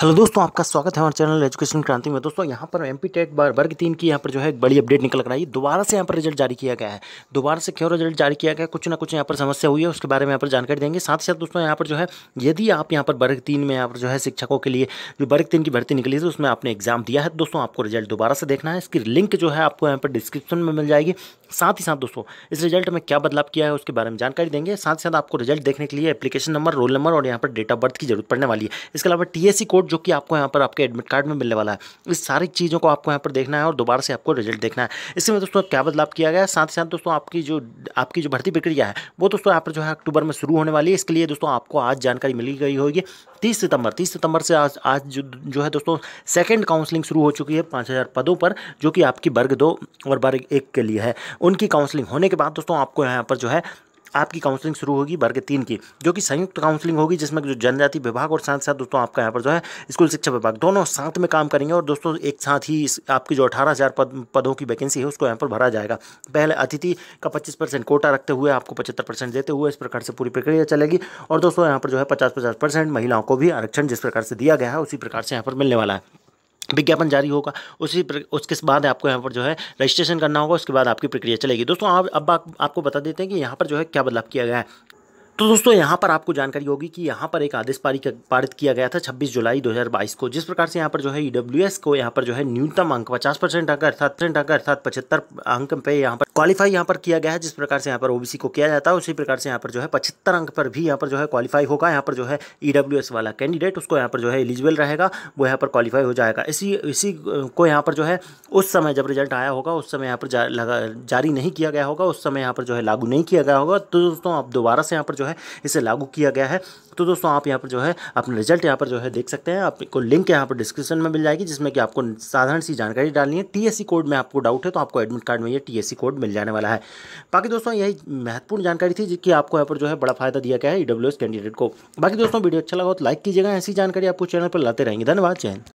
hello दोस्तों आपका स्वागत है हमारे चैनल एजुकेशन क्रांति में दोस्तों यहाँ पर एम पी टेट वर्ग तीन की यहाँ पर जो है बड़ी अपडेट निकल कर आई दोबारा से यहाँ पर रिजल्ट जारी किया गया है दोबारा से क्यों रिजल्ट जारी किया गया कुछ ना कुछ यहाँ पर समस्या हुई है उसके बारे में यहाँ पर जानकारी देंगे साथ ही साथ दोस्तों यहाँ पर जो है यदि आप यहाँ पर वर्ग तीन में यहाँ पर जो है शिक्षकों के लिए जो वर्ग तीन की भर्ती निकली थी उसमें आपने एग्जाम दिया है दोस्तों आपको रिजल्ट दोबारा से देखना है इसकी लिंक जो है आपको यहाँ पर डिस्क्रिप्शन में मिल जाएगी साथ ही साथ दोस्तों इस रिजल्ट में क्या बदलाव किया है उसके बारे में जानकारी देंगे साथ ही साथ आपको रिजल्ट देखने के लिए एप्लीकेशन नंबर रोल नंबर और यहाँ पर डेट ऑफ बर्थ की जरूरत पड़ने वाली है इसके अलावा टीएससी कोड जो कि आपको यहाँ पर आपके एडमिट कार्ड में मिलने वाला है इस सारी चीज़ों को आपको यहाँ पर देखना है और दोबारा से आपको रिजल्ट देखना है इसमें दोस्तों क्या बदलाव किया गया साथ ही साथ दोस्तों आपकी जो आपकी जो भर्ती प्रक्रिया है वो दोस्तों यहाँ पर जो है अक्टूबर में शुरू होने वाली है इसके लिए दोस्तों आपको आज जानकारी मिली गई होगी तीस सितंबर तीस सितंबर से आज आज जो, जो है दोस्तों सेकंड काउंसलिंग शुरू हो चुकी है पाँच हज़ार पदों पर जो कि आपकी वर्ग दो और वर्ग एक के लिए है उनकी काउंसलिंग होने के बाद दोस्तों आपको यहाँ पर जो है आपकी काउंसलिंग शुरू होगी वर्ग तीन की जो कि संयुक्त काउंसलिंग होगी जिसमें जो जनजाति विभाग और साथ साथ दोस्तों आपका यहाँ पर जो है स्कूल शिक्षा विभाग दोनों साथ में काम करेंगे और दोस्तों एक साथ ही इस आपकी जो अठारह हज़ार पद, पदों की वैकेंसी है उसको यहाँ पर भरा जाएगा पहले अतिथि का पच्चीस परसेंट कोटा रखते हुए आपको पचहत्तर परसेंट देते हुए इस प्रकार से पूरी प्रक्रिया चलेगी और दोस्तों यहाँ पर जो है पचास पचास परसेंट महिलाओं को भी आरक्षण जिस प्रकार से दिया गया है उसी प्रकार से यहाँ पर मिलने वाला है विज्ञापन जारी होगा उसी उसके बाद आपको यहाँ पर जो है रजिस्ट्रेशन करना होगा उसके बाद आपकी प्रक्रिया चलेगी दोस्तों आप अब आप, आपको बता देते हैं कि यहाँ पर जो है क्या बदलाव किया गया है तो दोस्तों यहाँ पर आपको जानकारी होगी कि यहाँ पर एक आदेश पारित किया गया था 26 जुलाई 2022 को जिस प्रकार से यहाँ पर जो है ईडब्ल्यू को यहाँ पर जो है न्यूनतम अंक 50 परसेंट अंक अर्थात परसेंट अंक अर्थात पचहत्तर अंक पे यहाँ पर क्वालिफाई यहाँ पर किया गया है जिस प्रकार से यहाँ पर ओबीसी को किया जाता है उसी प्रकार से यहाँ पर जो है पचहत्तर अंक पर भी यहाँ पर जो है क्वालिफाई होगा यहाँ पर जो है ई वाला कैंडिडेट उसको यहाँ पर जो है एलिजिबल रहेगा वो यहाँ पर क्वालिफाई हो जाएगा इसी इसी को यहाँ पर जो है उस समय जब रिजल्ट आया होगा उस समय यहाँ पर जारी नहीं किया गया होगा उस समय यहाँ पर जो है लागू नहीं किया गया होगा तो दोस्तों आप दोबारा से यहाँ पर जो है है इसे लागू किया गया है तो दोस्तों आप यहाँ पर जो है अपना रिजल्ट यहाँ पर जो है देख सकते हैं आपको लिंक यहाँ पर डिस्क्रिप्शन में मिल जाएगी जिसमें कि आपको साधारण सी जानकारी डालनी है टीएससी कोड में आपको डाउट है तो आपको एडमिट कार्ड में ये टीएससी कोड मिल जाने वाला है बाकी दोस्तों यही महत्वपूर्ण जानकारी थी जिसकी आपको यहाँ पर जो है बड़ा फायदा दिया गया है ई e कैंडिडेट को बाकी दोस्तों वीडियो अच्छा लगा तो लाइक कीजिएगा ऐसी जानकारी आपको चैनल पर लाते रहेंगे धन्यवाद चैन